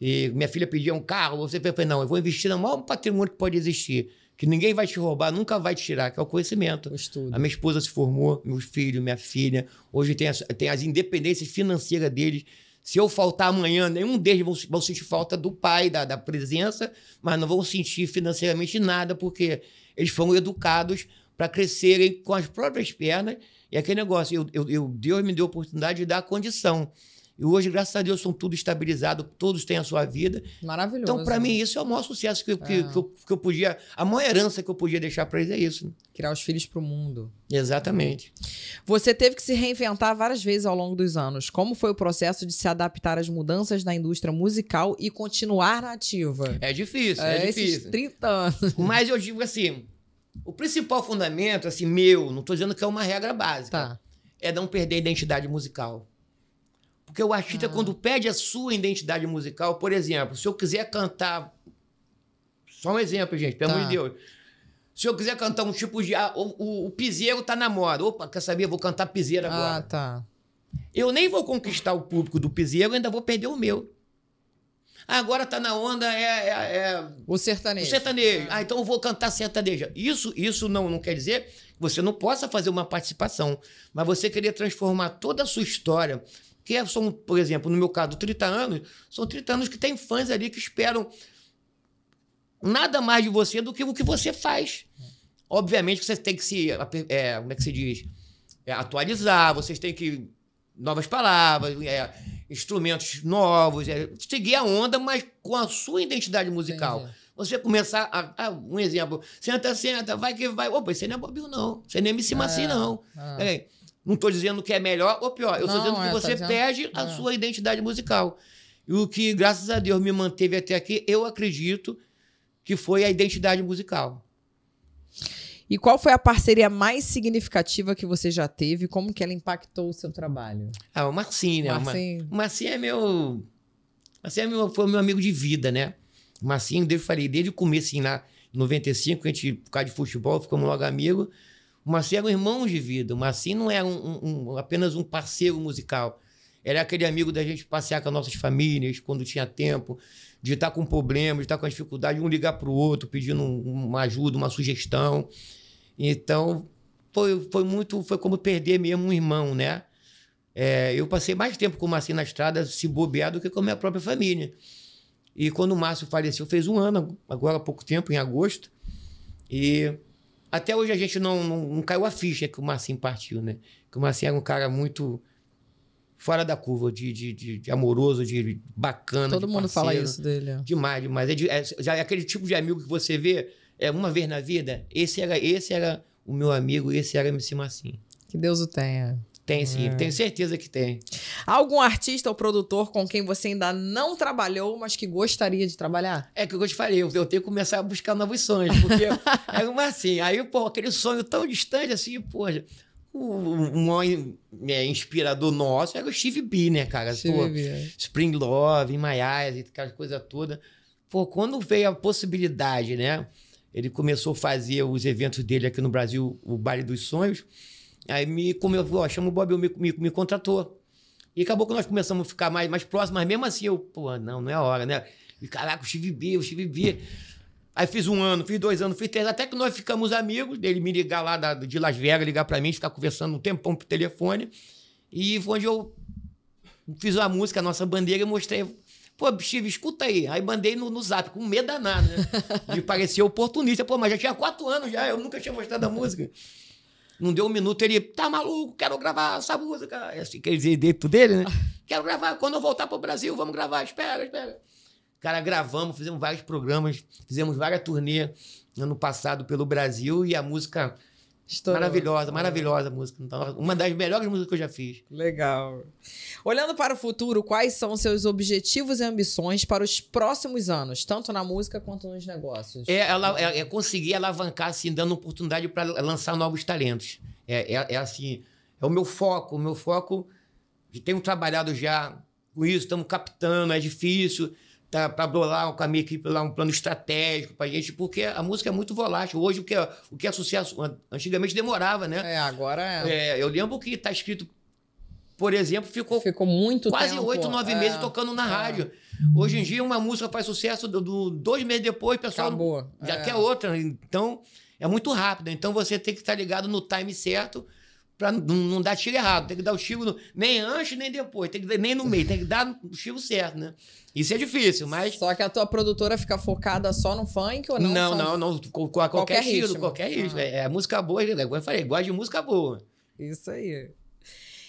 E minha filha pedia um carro, você falei, não, eu vou investir no maior patrimônio que pode existir, que ninguém vai te roubar, nunca vai te tirar, que é o conhecimento. A minha esposa se formou, meus filhos, minha filha. Hoje tem as, tem as independências financeiras deles. Se eu faltar amanhã, nenhum deles vão, vão sentir falta do pai, da, da presença, mas não vão sentir financeiramente nada, porque eles foram educados para crescerem com as próprias pernas. E aquele negócio, eu, eu, eu Deus me deu a oportunidade de dar a condição. E hoje, graças a Deus, são tudo estabilizado, todos têm a sua vida. Maravilhoso. Então, para né? mim, isso é o maior sucesso que, é. que, que, eu, que, eu, podia. A maior herança que eu podia deixar para eles é isso. Criar os filhos para o mundo. Exatamente. Você teve que se reinventar várias vezes ao longo dos anos. Como foi o processo de se adaptar às mudanças na indústria musical e continuar na ativa? É difícil, é, é difícil. Esses 30 anos. Mas eu digo assim: o principal fundamento, assim, meu, não estou dizendo que é uma regra básica, tá. é não perder a identidade musical. Porque o artista, ah. quando perde a sua identidade musical, por exemplo, se eu quiser cantar. Só um exemplo, gente, pelo tá. amor de tá. Deus. Se eu quiser cantar um tipo de. Ah, o, o, o piseiro tá na moda. Opa, quer saber? vou cantar piseiro ah, agora. Ah, tá. Eu nem vou conquistar o público do piseiro, ainda vou perder o meu. Agora tá na onda é, é, é... o sertanejo. O sertanejo. Ah. ah então eu vou cantar sertaneja. Isso, isso não, não quer dizer que você não possa fazer uma participação, mas você querer transformar toda a sua história que é, são, por exemplo, no meu caso, 30 anos, são 30 anos que tem fãs ali que esperam nada mais de você do que o que você faz. Obviamente que você tem que se. É, como é que se diz? É, atualizar, vocês têm que. novas palavras, é, instrumentos novos, é, seguir a onda, mas com a sua identidade musical. Entendi. Você começar a, a, Um exemplo, senta, senta, vai que vai. Opa, você não é Bobinho, não. Você nem é MC Maci, assim, ah, não. Ah. Não estou dizendo que é melhor ou pior. Eu estou dizendo que é, tá você dizendo... perde a é. sua identidade musical. E o que, graças a Deus, me manteve até aqui, eu acredito que foi a identidade musical. E qual foi a parceria mais significativa que você já teve? Como que ela impactou o seu trabalho? Ah, o Marcinho, né? Marcinho. O Marcinho é meu. Marcinho é meu, foi meu amigo de vida, né? O Marcinho, desde, falei, desde o começo, assim, lá em 95, a gente, por causa de futebol, ficamos logo amigos. O Maci era um irmão de vida. O Maci não era um, um, apenas um parceiro musical. Era aquele amigo da gente passear com as nossas famílias quando tinha tempo, de estar com problemas, de estar com dificuldade, um ligar para o outro, pedindo uma ajuda, uma sugestão. Então, foi, foi muito, foi como perder mesmo um irmão, né? É, eu passei mais tempo com o Márcio na estrada, se bobear, do que com a minha própria família. E quando o Márcio faleceu, fez um ano, agora há pouco tempo, em agosto, e até hoje a gente não, não, não caiu a ficha que o Marcinho partiu, né? Que o Marcinho era um cara muito fora da curva, de, de, de, de amoroso, de bacana. Todo de mundo parceiro. fala isso dele. É. Demais, demais. É, é, já é aquele tipo de amigo que você vê é uma vez na vida. Esse era, esse era o meu amigo, esse era o MC Marcinho. Que Deus o tenha. Tem sim, é. tenho certeza que tem. Algum artista ou produtor com quem você ainda não trabalhou, mas que gostaria de trabalhar? É que eu te falei, eu, eu tenho que começar a buscar novos sonhos, porque [LAUGHS] é uma assim, aí, pô, aquele sonho tão distante assim, poxa, um, um, é, inspirador nosso era é o Steve B, né, cara? Steve pô, B. Spring Love, My Eyes, aquela coisa toda. Pô, quando veio a possibilidade, né? Ele começou a fazer os eventos dele aqui no Brasil, o Baile dos Sonhos. Aí me, como eu, ó, o Bob, me, me, me, contratou. E acabou que nós começamos a ficar mais, mais próximos, mas mesmo assim eu, pô, não, não é a hora, né? E caraca, o Steve B, o Steve B. Aí fiz um ano, fiz dois anos, fiz três, até que nós ficamos amigos, dele me ligar lá da, de Las Vegas, ligar para mim, ficar conversando um tempão pro telefone. E foi onde eu fiz a música, a nossa bandeira, e mostrei. Pô, Steve, escuta aí. Aí mandei no, no zap, com medo danado, né? De parecer oportunista. Pô, mas já tinha quatro anos já, eu nunca tinha mostrado a música. Não deu um minuto, ele, tá maluco, quero gravar essa música. É assim, quer dizer, dentro dele, né? [LAUGHS] Quero gravar, quando eu voltar pro Brasil, vamos gravar, espera, espera. Cara, gravamos, fizemos vários programas, fizemos várias turnê ano passado pelo Brasil e a música Maravilhosa, é. maravilhosa música. Então. uma das melhores músicas que eu já fiz. Legal. Olhando para o futuro, quais são seus objetivos e ambições para os próximos anos, tanto na música quanto nos negócios? É, ela, é, é conseguir alavancar, assim, dando oportunidade para lançar novos talentos. É, é, é, assim, é o meu foco. O meu foco, tenho trabalhado já com isso, estamos captando, é difícil tá, para bolar com a minha equipe lá um plano estratégico para a gente, porque a música é muito volátil. Hoje, o que é, o que é sucesso, antigamente demorava, né? É, agora é. é eu lembro que está escrito, por exemplo, ficou, ficou muito quase oito, nove é, meses tocando na é. rádio. Hoje em dia, uma música faz sucesso, do, do dois meses depois, o pessoal Acabou. já é. quer outra. Então, é muito rápido. Então, você tem que estar tá ligado no time certo Pra não, dar tiro errado. Tem que dar o tiro nem antes, nem depois. Tem que, nem no meio. Tem que dar o tiro certo, né? Isso é difícil, mas. Só que a tua produtora fica focada só no funk ou não? Não, só... não, não. qualquer, qualquer estilo, ritmo. qualquer ah. ritmo. Ah. É, é, música boa, é igual eu falei, gosto de música boa. Isso aí.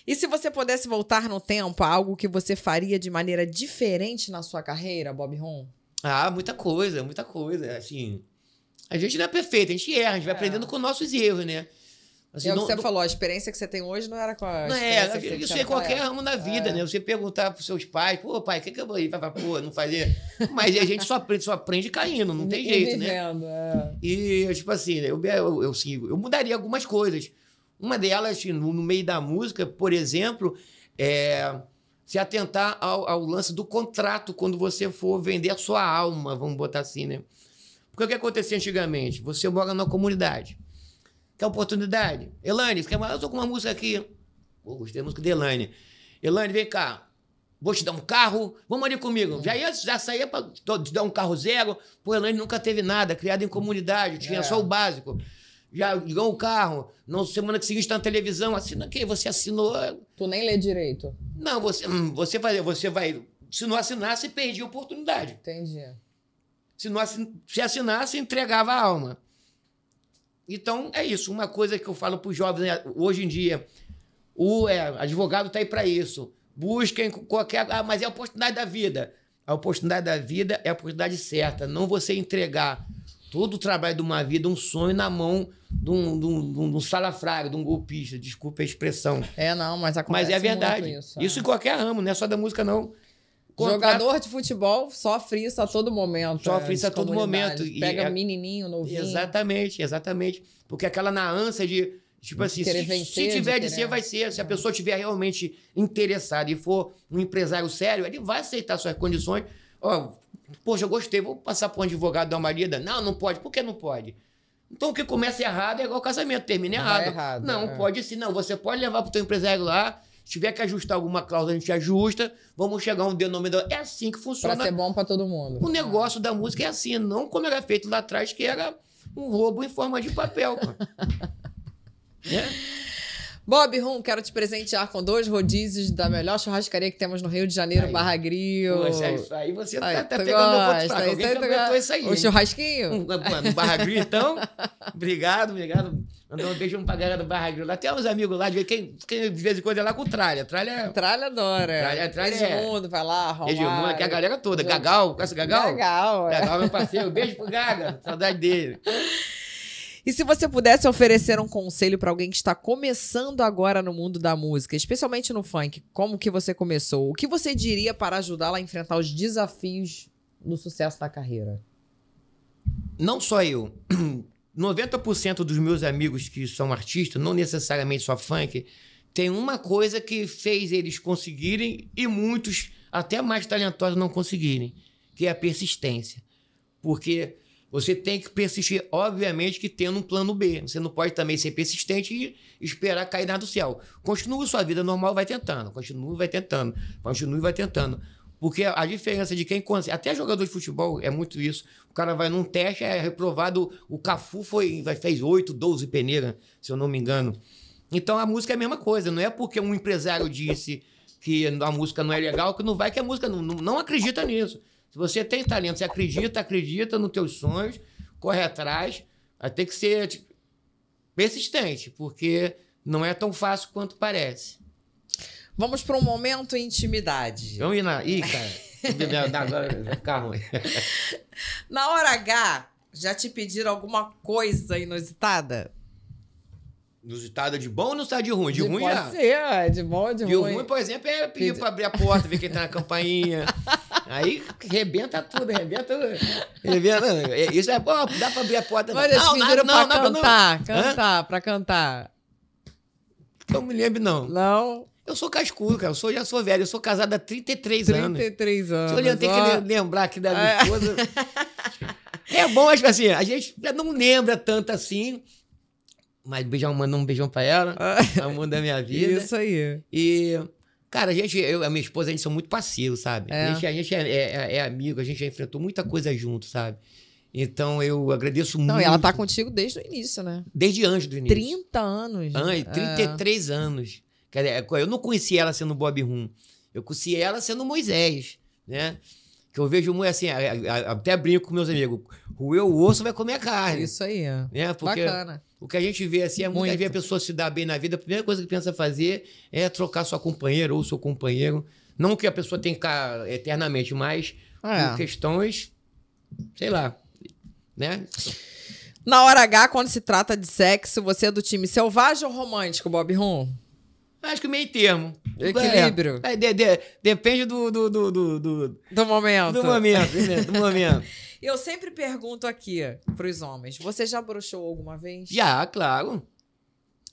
E se você pudesse voltar no tempo, algo que você faria de maneira diferente na sua carreira, Bob Ron? Ah, muita coisa, muita coisa. Assim, a gente não é perfeito, a gente erra, a gente vai é. aprendendo com nossos erros, né? Assim, é o que não, você não... falou, a experiência que você tem hoje não era com a Não é, assim, que você isso é qualquer ramo da vida, é. né? Você perguntar para os seus pais, pô, pai, o que, que eu vou ir? para pô, não fazer. Mas a gente só aprende, só aprende caindo, não tem jeito, né? vivendo, né? É. E, tipo assim, eu, eu, eu, assim, eu mudaria algumas coisas. Uma delas, assim, no, no meio da música, por exemplo, é se atentar ao, ao lance do contrato quando você for vender a sua alma, vamos botar assim, né? Porque o que acontecia antigamente? Você mora na comunidade Quer oportunidade? Elane, quer mais? Eu tô com uma música aqui. Pô, gostei da música de Elane. Elane, vem cá. Vou te dar um carro, vamos ali comigo. Já, ia, já saía para te dar um carro zero. Pô, Elane nunca teve nada, criada em comunidade, tinha é. só o básico já ligou o carro, não, semana que seguinte está na televisão, assina quem? Você assinou. Tu nem lê direito. Não, você, hum, você, vai, você vai. Se não assinasse perdia a oportunidade. Entendi. Se, não, se assinasse, entregava a alma. Então, é isso. Uma coisa que eu falo para os jovens né, hoje em dia, o é, advogado está aí para isso. Busquem qualquer... Ah, mas é a oportunidade da vida. A oportunidade da vida é a oportunidade certa. Não você entregar todo o trabalho de uma vida, um sonho na mão de um, de um, de um salafrário, de um golpista. Desculpa a expressão. É, não, mas acontece Mas é verdade. isso, isso é. em qualquer ramo, não é só da música, não. Jogador de futebol sofre isso a todo momento. Sofre é, isso a todo momento. Pega é... menininho, novinho. Exatamente, exatamente. Porque aquela na ânsia de, tipo de assim, se, vencer, se, tiver de, de ser, vai ser. Se é. a pessoa estiver realmente interessada e for um empresário sério, ele vai aceitar suas condições. Ó, oh, poxa, eu gostei, vou passar para um advogado da marida Não, não pode. Por que não pode? Então o que começa errado é igual casamento, termina errado. errado. não, é. pode sim. Não, você pode levar para o teu empresário lá, se tiver que ajustar alguma cláusula, a gente ajusta. Vamos chegar a um denominador. É assim que funciona. Pra ser bom para todo mundo. O negócio da música é assim, não como era feito lá atrás, que era um roubo em forma de papel. [LAUGHS] né? Bob Rum, quero te presentear com dois rodízios da melhor churrascaria que temos no Rio de Janeiro, aí. Barra Gril. Poxa, é, isso aí você tá aí, tá, pegando gosta, um pouco de Alguém isso aí. O hein? churrasquinho? Um, Barra Gril, então. obrigado, obrigado. Mandou um beijo pra galera do Barra Gril. Lá tem uns amigos lá, de, quem, quem de vez em quando é lá com tralha. Tralha, é- tralha adora. Tralha, é- tralha Edmundo, vai lá, Romário. Edmundo, que a galera toda. Gagal, conhece o Gagal? Gagal. Gagal, meu parceiro. Beijo pro Gaga, saudade dele. [LAUGHS] E se você pudesse oferecer um conselho para alguém que está começando agora no mundo da música, especialmente no funk, como que você começou? O que você diria para ajudá-la a enfrentar os desafios do sucesso da carreira? Não só eu. 90% [CLEARS THROAT] dos meus amigos que são artistas, não necessariamente só funk, tem uma coisa que fez eles conseguirem e muitos, até mais talentosos, não conseguirem, que é a persistência. Porque você tem que persistir, obviamente, que tendo um plano B. Você não pode também ser persistente e esperar cair nada do céu. Continue sua vida normal, vai tentando, continue, vai tentando, continue, vai tentando. Porque a diferença de quem consegue. Até jogador de futebol é muito isso. O cara vai num teste, é reprovado. O Cafu foi, fez 8, 12 peneira, se eu não me engano. Então a música é a mesma coisa. Não é porque um empresário disse que a música não é legal que não vai, que a música não, não acredita nisso. Se você tem talento, você acredita, acredita nos teus sonhos, corre atrás, vai ter que ser tipo, persistente, porque não é tão fácil quanto parece. Vamos para um momento intimidade. Vamos ir na. Ih, cara. Agora vai ficar ruim. [LAUGHS] Na hora H, já te pediram alguma coisa inusitada? Inusitado de bom ou inusitado de ruim? De, de ruim pode já. ser, de bom ou de, de ruim. De ruim, por exemplo, é pedir Pedi... pra abrir a porta, ver quem tá na campainha. [LAUGHS] Aí rebenta tudo, rebenta Rebenta. É, isso é bom, dá pra abrir a porta. Mas eles pediram não, pra não, cantar, não. cantar, para pra cantar. Não me lembro, não. Não? Eu sou cascudo, cara. Eu sou, já sou velho. Eu sou casado há 33, anos. 33 anos. Se eu lembro, tem que lembrar aqui da minha é. esposa. [LAUGHS] é bom, mas tipo assim, a gente não lembra tanto assim mas beijão, mandou um beijão pra ela. Amor ah. [LAUGHS] da minha vida. Isso aí. E, cara, a gente, eu a minha esposa, a gente são muito parceiros, sabe? É. A gente, a gente é, é, é, é amigo, a gente já enfrentou muita coisa junto, sabe? Então eu agradeço Não, muito. Não, ela tá contigo desde o início, né? Desde antes do início. 30 anos. An 33 é. anos. É, eu não conheci ela sendo Bob Rum. Eu conheci ela sendo Moisés, né? Que eu vejo muito assim, até brinco com meus amigos. Roeu o osso, vai comer a carne. Isso aí. Né? Porque Bacana o que a gente vê assim é muita Muito. a pessoa se dar bem na vida, a primeira coisa que pensa fazer é trocar sua companheira ou seu companheiro. Não que a pessoa tenha que ficar eternamente, mas é. por questões, sei lá, né? Na hora H, quando se trata de sexo, você é do time selvagem ou romântico, Bob Rum? Acho que meio termo. Equilíbrio. É, é, de, de, depende do do, do, do, do, do momento. Do momento, né? Do momento. [LAUGHS] Eu sempre pergunto aqui pros homens: você já broxou alguma vez? Já, claro.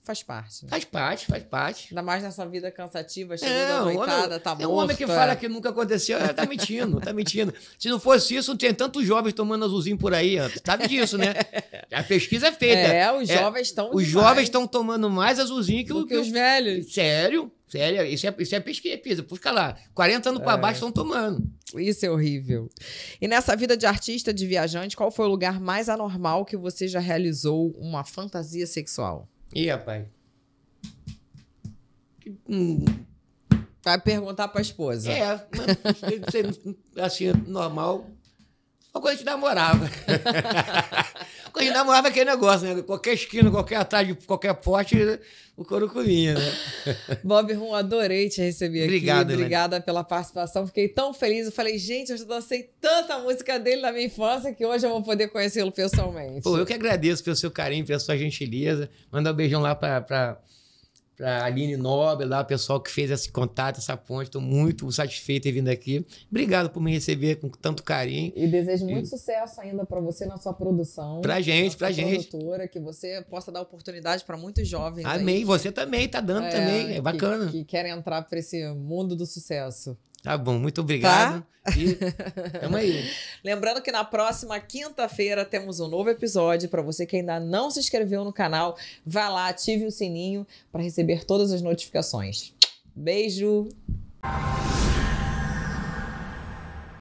Faz parte. Né? Faz parte, faz parte. Ainda mais nessa vida cansativa, chegando é, coitada, tá bom? É um homem que é. fala que nunca aconteceu, é, tá mentindo, tá mentindo. Se não fosse isso, não tinha tantos jovens tomando azulzinho por aí, ó. sabe disso, né? [LAUGHS] A pesquisa é feita. É, os é, jovens estão é, Os jovens estão tomando mais azulzinho que, Do que os velhos. Sério, sério, isso é, isso é pesquisa. Busca lá, 40 anos é. para baixo estão tomando. Isso é horrível. E nessa vida de artista, de viajante, qual foi o lugar mais anormal que você já realizou uma fantasia sexual? Ih, rapaz. Hum. Vai perguntar pra esposa. É, mas, [LAUGHS] assim, é normal, mas quando a gente namorava. [LAUGHS] quando a gente namorava é aquele negócio, né? Qualquer esquina, qualquer de qualquer poste, o couro comia, né? [LAUGHS] Bob Rum, adorei te receber Obrigado, aqui. Obrigada né? pela participação. Fiquei tão feliz. Eu falei, gente, eu já dancei tanta música dele na minha infância que hoje eu vou poder conhecê-lo pessoalmente. Pô, eu que agradeço pelo seu carinho, pela sua gentileza. Mandar um beijão lá para pra para Aline Nobre, lá, o pessoal que fez esse contato, essa ponte. Estou muito satisfeito em vindo aqui. Obrigado por me receber com tanto carinho. E desejo muito e... sucesso ainda para você na sua produção. Para gente, para gente. Produtora, que você possa dar oportunidade para muitos jovens. Amém. Aí, você também está dando é, também. É bacana. Que, que querem entrar para esse mundo do sucesso. Tá bom, muito obrigado. Tá? E tamo aí. [LAUGHS] Lembrando que na próxima quinta-feira temos um novo episódio. Para você que ainda não se inscreveu no canal, vá lá, ative o sininho para receber todas as notificações. Beijo!